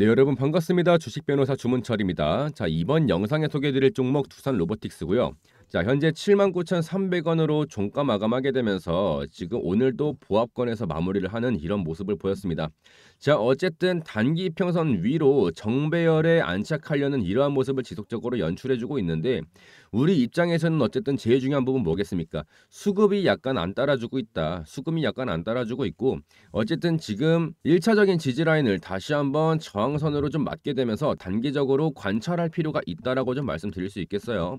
네 여러분 반갑습니다. 주식 변호사 주문철입니다. 자 이번 영상에 소개해드릴 종목 두산 로보틱스고요. 자 현재 79,300원으로 종가 마감하게 되면서 지금 오늘도 보합권에서 마무리를 하는 이런 모습을 보였습니다. 자 어쨌든 단기 평선 위로 정배열에 안착하려는 이러한 모습을 지속적으로 연출해주고 있는데 우리 입장에서는 어쨌든 제일 중요한 부분 뭐겠습니까? 수급이 약간 안 따라주고 있다. 수급이 약간 안 따라주고 있고 어쨌든 지금 1차적인 지지라인을 다시 한번 저항선으로 좀 맞게 되면서 단기적으로 관찰할 필요가 있다라고 좀 말씀드릴 수 있겠어요.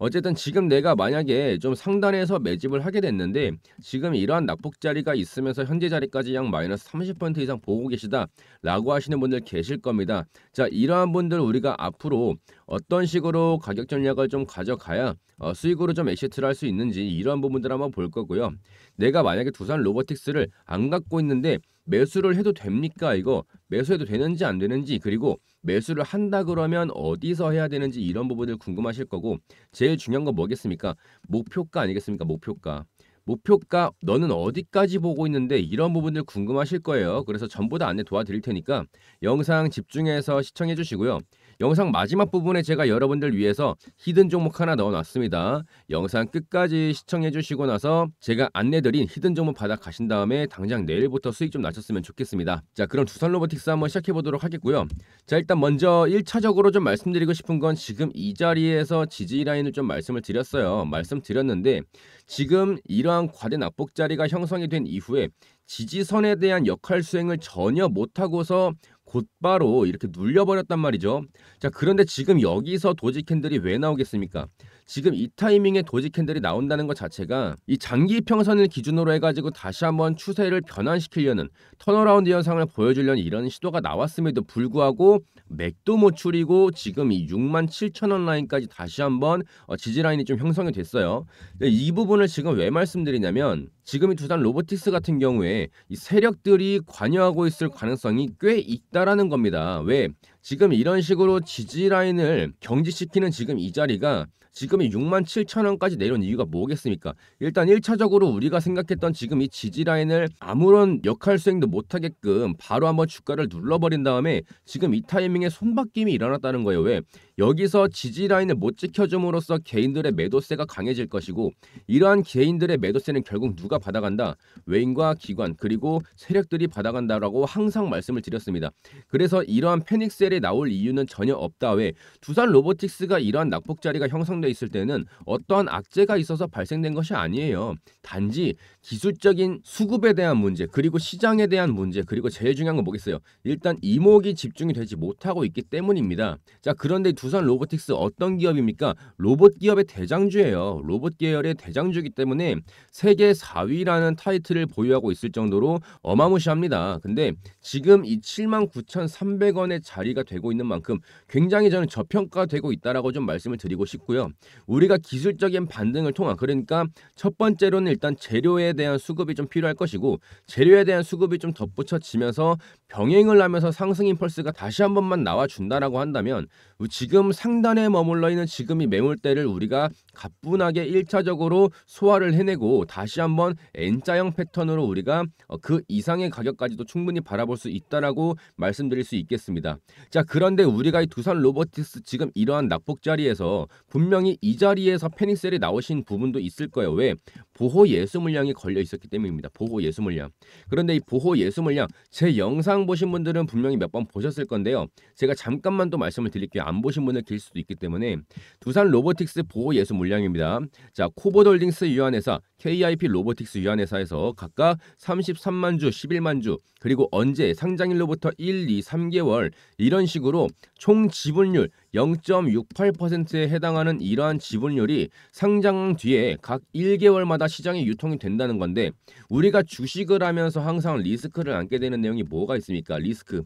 어쨌든 지금 내가 만약에 좀 상단에서 매집을 하게 됐는데 지금 이러한 낙폭 자리가 있으면서 현재 자리까지 약 마이너스 30% 이상 보고 계시다라고 하시는 분들 계실 겁니다. 자 이러한 분들 우리가 앞으로 어떤 식으로 가격 전략을 좀 가져 가져가야 어, 수익으로 좀 엑시트를 할 수 있는지 이런 부분들 한번 볼 거고요. 내가 만약에 두산 로보틱스를 안 갖고 있는데 매수를 해도 됩니까? 이거 매수해도 되는지 안 되는지 그리고 매수를 한다 그러면 어디서 해야 되는지 이런 부분들 궁금하실 거고 제일 중요한 건 뭐겠습니까? 목표가 아니겠습니까? 목표가. 목표가 너는 어디까지 보고 있는데 이런 부분들 궁금하실 거예요. 그래서 전부 다 안내 도와드릴 테니까 영상 집중해서 시청해 주시고요. 영상 마지막 부분에 제가 여러분들 위해서 히든 종목 하나 넣어놨습니다. 영상 끝까지 시청해주시고 나서 제가 안내드린 히든 종목 받아 가신 다음에 당장 내일부터 수익 좀 낮췄으면 좋겠습니다. 자 그럼 두산 로보틱스 한번 시작해보도록 하겠고요. 자 일단 먼저 1차적으로 좀 말씀드리고 싶은 건 지금 이 자리에서 지지 라인을 좀 말씀을 드렸어요. 말씀드렸는데 지금 이러한 과대 낙폭 자리가 형성이 된 이후에 지지선에 대한 역할 수행을 전혀 못하고서 곧바로 이렇게 눌려버렸단 말이죠. 자, 그런데 지금 여기서 도지캔들이 왜 나오겠습니까? 지금 이 타이밍에 도지 캔들이 나온다는 것 자체가 이 장기 이평선을 기준으로 해가지고 다시 한번 추세를 변환시키려는 턴어라운드 현상을 보여주려는 이런 시도가 나왔음에도 불구하고 맥도 못 추리고 지금 이 6만 7천 원 라인까지 다시 한번 어, 지지 라인이 좀 형성이 됐어요. 이 부분을 지금 왜 말씀드리냐면 지금 이 두산 로보틱스 같은 경우에 이 세력들이 관여하고 있을 가능성이 꽤 있다라는 겁니다. 왜 지금 이런 식으로 지지라인을 경직시키는 지금 이 자리가 지금이 6만 7천 원까지 내려온 이유가 뭐겠습니까? 일단 1차적으로 우리가 생각했던 지금 이 지지라인을 아무런 역할 수행도 못하게끔 바로 한번 주가를 눌러버린 다음에 지금 이 타이밍에 손바뀜이 일어났다는 거예요. 왜? 여기서 지지 라인을 못 지켜줌으로써 개인들의 매도세가 강해질 것이고 이러한 개인들의 매도세는 결국 누가 받아간다? 외인과 기관 그리고 세력들이 받아간다라고 항상 말씀을 드렸습니다. 그래서 이러한 패닉셀에 나올 이유는 전혀 없다 왜 두산 로보틱스가 이러한 낙폭자리가 형성돼 있을 때는 어떠한 악재가 있어서 발생된 것이 아니에요. 단지 기술적인 수급에 대한 문제 그리고 시장에 대한 문제 그리고 제일 중요한 건 뭐겠어요? 일단 이목이 집중이 되지 못하고 있기 때문입니다. 자 그런데 두 두산 로보틱스 어떤 기업입니까? 로봇 기업의 대장주예요. 로봇 계열의 대장주이기 때문에 세계 4위라는 타이틀을 보유하고 있을 정도로 어마무시합니다. 근데 지금 이 79,300원의 자리가 되고 있는 만큼 굉장히 저는 저평가되고 있다라고 좀 말씀을 드리고 싶고요. 우리가 기술적인 반등을 통한 그러니까 첫 번째로는 일단 재료에 대한 수급이 좀 필요할 것이고 재료에 대한 수급이 좀 덧붙여지면서 병행을 하면서 상승 인펄스가 다시 한 번만 나와 준다라고 한다면 지금 지금 상단에 머물러 있는 지금 이 매물대를 우리가 가뿐하게 1차적으로 소화를 해내고 다시 한번 N자형 패턴으로 우리가 어, 그 이상의 가격까지도 충분히 바라볼 수 있다라고 말씀드릴 수 있겠습니다. 자 그런데 우리가 이 두산 로버틱스 지금 이러한 낙폭 자리에서 분명히 이 자리에서 패닉셀이 나오신 부분도 있을 거예요. 왜? 보호 예수 물량이 걸려 있었기 때문입니다. 보호 예수 물량. 그런데 이 보호 예수 물량 제 영상 보신 분들은 분명히 몇 번 보셨을 건데요. 제가 잠깐만 또 말씀을 드릴게요. 안 보신 분들 길 수도 있기 때문에 두산 로보틱스 보호 예수 물량 물량입니다. 자, 코보돌딩스 유한회사, KIP 로보틱스 유한회사에서 각각 33만 주, 11만 주, 그리고 언제 상장일로부터 1, 2, 3개월 이런 식으로 총 지분율 0.68%에 해당하는 이러한 지분율이 상장 뒤에 각 1개월마다 시장에 유통이 된다는 건데 우리가 주식을 하면서 항상 리스크를 안게 되는 내용이 뭐가 있습니까? 리스크.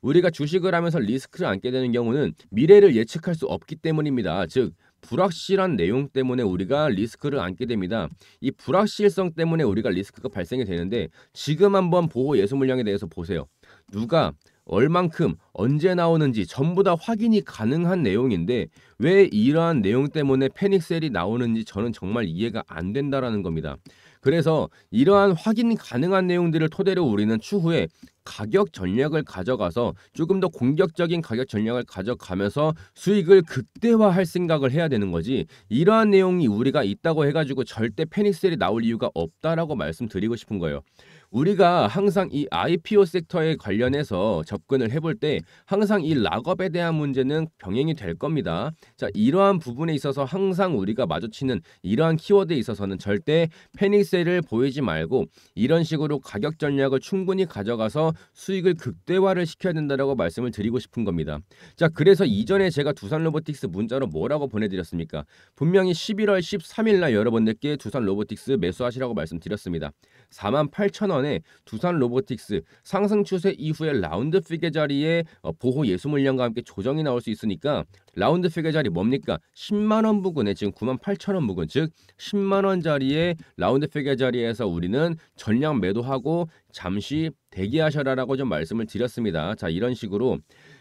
우리가 주식을 하면서 리스크를 안게 되는 경우는 미래를 예측할 수 없기 때문입니다. 즉 불확실한 내용 때문에 우리가 리스크를 안게 됩니다. 이 불확실성 때문에 우리가 리스크가 발생이 되는데 지금 한번 보호 예수 물량에 대해서 보세요. 누가 얼만큼 언제 나오는지 전부 다 확인이 가능한 내용인데 왜 이러한 내용 때문에 패닉셀이 나오는지 저는 정말 이해가 안 된다라는 겁니다. 그래서 이러한 확인 가능한 내용들을 토대로 우리는 추후에 가격 전략을 가져가서 조금 더 공격적인 가격 전략을 가져가면서 수익을 극대화할 생각을 해야 되는 거지 이러한 내용이 우리가 있다고 해가지고 절대 패닉셀이 나올 이유가 없다라고 말씀드리고 싶은 거예요. 우리가 항상 이 IPO 섹터에 관련해서 접근을 해볼 때 항상 이 락업에 대한 문제는 병행이 될 겁니다. 자, 이러한 부분에 있어서 항상 우리가 마주치는 이러한 키워드에 있어서는 절대 패닉세를 보이지 말고 이런 식으로 가격 전략을 충분히 가져가서 수익을 극대화를 시켜야 된다라고 말씀을 드리고 싶은 겁니다. 자, 그래서 이전에 제가 두산 로보틱스 문자로 뭐라고 보내드렸습니까? 분명히 11월 13일 날 여러분들께 두산 로보틱스 매수하시라고 말씀드렸습니다. 48,000원 2014년에 두산 로보틱스 상승 추세 이후에 라운드 피게 자리에 어, 보호 예수 물량과 함께 조정이 나올 수 있으니까 라운드 피게 자리 뭡니까? 10만 원 부근에 지금 9만 8천 원 부근 즉 10만 원 자리에 라운드 피게 자리에서 우리는 전량 매도하고 잠시 대기하셔라라고 좀 말씀을 드렸습니다. 자 이런 식으로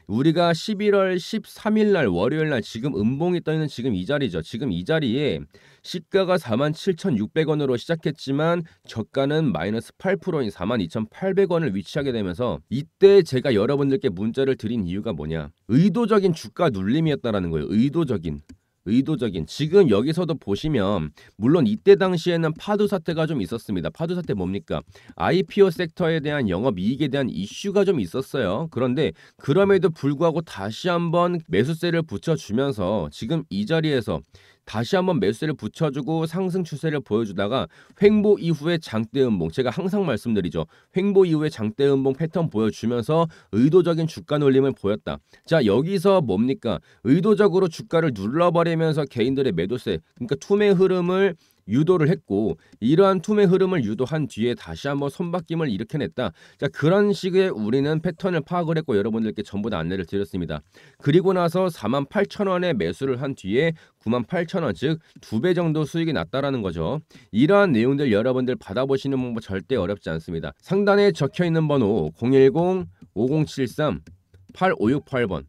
우리가 11월 13일 날 월요일 날 지금 음봉이 떠 있는 지금 이 자리죠. 지금 이 자리에 시가가 47,600원으로 시작했지만 저가는 마이너스 8%인 42,800원을 위치하게 되면서 이때 제가 여러분들께 문자를 드린 이유가 뭐냐? 의도적인 주가 눌림이었다라는 거예요. 의도적인 의도적인 지금 여기서도 보시면 물론 이때 당시에는 파도 사태가 좀 있었습니다. 파도 사태 뭡니까? IPO 섹터에 대한 영업 이익에 대한 이슈가 좀 있었어요. 그런데 그럼에도 불구하고 다시 한번 매수세를 붙여 주면서 지금 이 자리에서 다시 한번 매수세를 붙여주고 상승 추세를 보여주다가 횡보 이후의 장대 음봉 제가 항상 말씀드리죠. 횡보 이후의 장대 음봉 패턴 보여주면서 의도적인 주가 놀림을 보였다. 자 여기서 뭡니까? 의도적으로 주가를 눌러버리면서 개인들의 매도세 그러니까 투매 흐름을 유도를 했고 이러한 툼의 흐름을 유도한 뒤에 다시 한번 손바뀜을 일으켜냈다. 자 그런 식의 우리는 패턴을 파악을 했고 여러분들께 전부 다 안내를 드렸습니다. 그리고 나서 4만 8천 원에 매수를 한 뒤에 9만 8천 원, 즉 두 배 정도 수익이 났다라는 거죠. 이러한 내용들 여러분들 받아보시는 방법 절대 어렵지 않습니다. 상단에 적혀 있는 번호 010 5073 8568번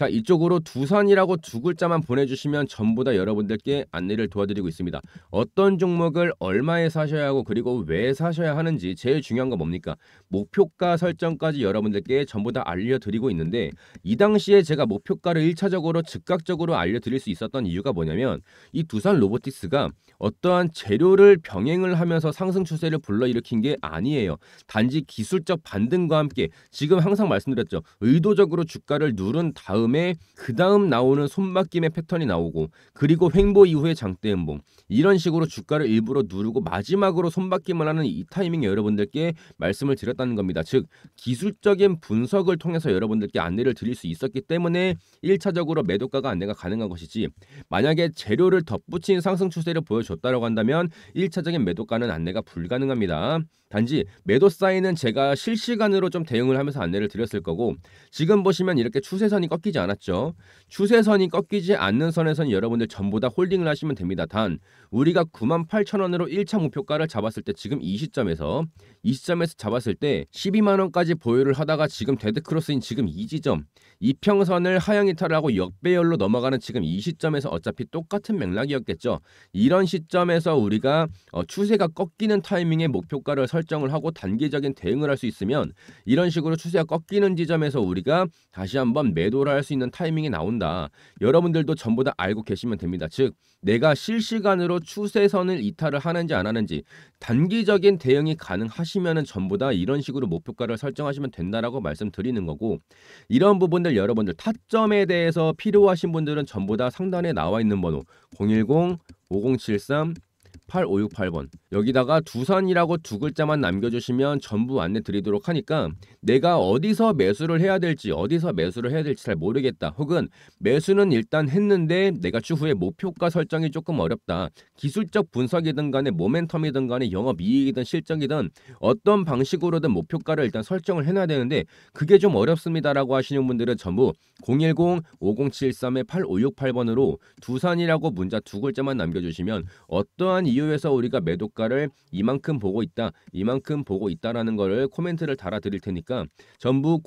자 이쪽으로 두산이라고 두 글자만 보내주시면 전부 다 여러분들께 안내를 도와드리고 있습니다. 어떤 종목을 얼마에 사셔야 하고 그리고 왜 사셔야 하는지 제일 중요한 건 뭡니까? 목표가 설정까지 여러분들께 전부 다 알려드리고 있는데 이 당시에 제가 목표가를 1차적으로 즉각적으로 알려드릴 수 있었던 이유가 뭐냐면 이 두산 로보틱스가 어떠한 재료를 병행을 하면서 상승 추세를 불러일으킨 게 아니에요. 단지 기술적 반등과 함께 지금 항상 말씀드렸죠. 의도적으로 주가를 누른 다음 다음에 그 다음 나오는 손바뀜의 패턴이 나오고 그리고 횡보 이후에 장대 음봉 이런 식으로 주가를 일부러 누르고 마지막으로 손바뀜을 하는 이 타이밍 여러분들께 말씀을 드렸다는 겁니다. 즉 기술적인 분석을 통해서 여러분들께 안내를 드릴 수 있었기 때문에 1차적으로 매도가가 안내가 가능한 것이지 만약에 재료를 덧붙인 상승 추세를 보여줬다고 한다면 1차적인 매도가는 안내가 불가능합니다. 단지 매도 사인은 제가 실시간으로 좀 대응을 하면서 안내를 드렸을 거고 지금 보시면 이렇게 추세선이 꺾이지 않았죠. 추세선이 꺾이지 않는 선에선 여러분들 전부 다 홀딩을 하시면 됩니다. 단 우리가 9 8 0 0 0 원으로 1차 목표가를 잡았을 때 지금 이 시점에서 이 시점에서 잡았을 때 12만 원까지 보유를 하다가 지금 데드 크로스인 지금 이 지점 이평선을 하향 이탈하고 역배열로 넘어가는 지금 이 시점에서 어차피 똑같은 맥락이었겠죠. 이런 시점에서 우리가 어, 추세가 꺾이는 타이밍에 목표가를 설 설정을 하고 단기적인 대응을 할 수 있으면 이런 식으로 추세가 꺾이는 지점에서 우리가 다시 한번 매도를 할 수 있는 타이밍이 나온다. 여러분들도 전부 다 알고 계시면 됩니다. 즉 내가 실시간으로 추세선을 이탈을 하는지 안 하는지 단기적인 대응이 가능하시면 전부 다 이런 식으로 목표가를 설정하시면 된다라고 말씀드리는 거고 이런 부분들 여러분들 타점에 대해서 필요하신 분들은 전부 다 상단에 나와 있는 번호 010 5073 8568번 여기다가 두산이라고 두 글자만 남겨주시면 전부 안내 드리도록 하니까 내가 어디서 매수를 해야 될지 어디서 매수를 해야 될지 잘 모르겠다 혹은 매수는 일단 했는데 내가 추후에 목표가 설정이 조금 어렵다 기술적 분석이든 간에 모멘텀이든 간에 영업이익이든 실적이든 어떤 방식으로든 목표가를 일단 설정을 해놔야 되는데 그게 좀 어렵습니다라고 하시는 분들은 전부 010-507-3-8568번으로 두산이라고 문자 두 글자만 남겨주시면 어떠한 이유 이유에서 우리가 매도가를 이만큼 보고 있다, 이만큼 보고 있다라는 거를 코멘트를 달아드릴 테니까 전부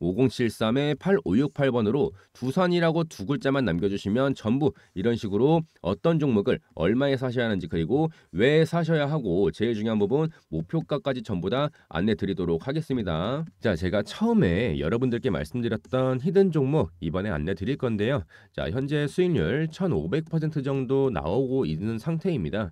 010-5073-8568번으로 두산이라고 두 글자만 남겨주시면 전부 이런 식으로 어떤 종목을 얼마에 사셔야 하는지 그리고 왜 사셔야 하고 제일 중요한 부분 목표가까지 전부 다 안내 드리도록 하겠습니다. 자, 제가 처음에 여러분들께 말씀드렸던 히든 종목 이번에 안내 드릴 건데요. 자, 현재 수익률 1,500% 정도 나오고 있는 상태입니다.